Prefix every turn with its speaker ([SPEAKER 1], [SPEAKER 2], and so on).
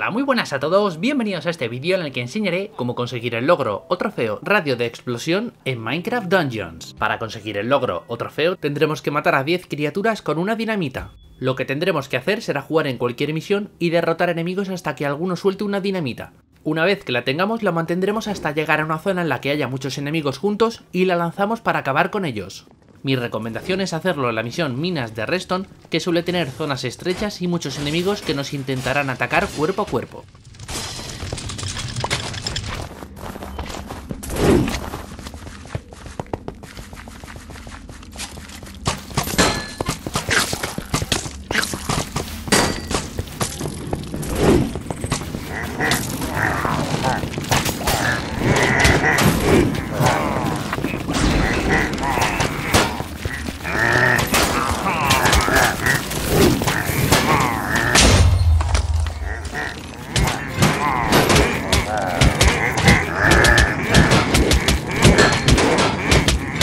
[SPEAKER 1] Hola, muy buenas a todos, bienvenidos a este vídeo en el que enseñaré cómo conseguir el logro o trofeo radio de explosión en Minecraft Dungeons. Para conseguir el logro o trofeo tendremos que matar a 10 criaturas con una dinamita. Lo que tendremos que hacer será jugar en cualquier misión y derrotar enemigos hasta que alguno suelte una dinamita. Una vez que la tengamos la mantendremos hasta llegar a una zona en la que haya muchos enemigos juntos y la lanzamos para acabar con ellos. Mi recomendación es hacerlo en la misión Minas de Reston, que suele tener zonas estrechas y muchos enemigos que nos intentarán atacar cuerpo a cuerpo.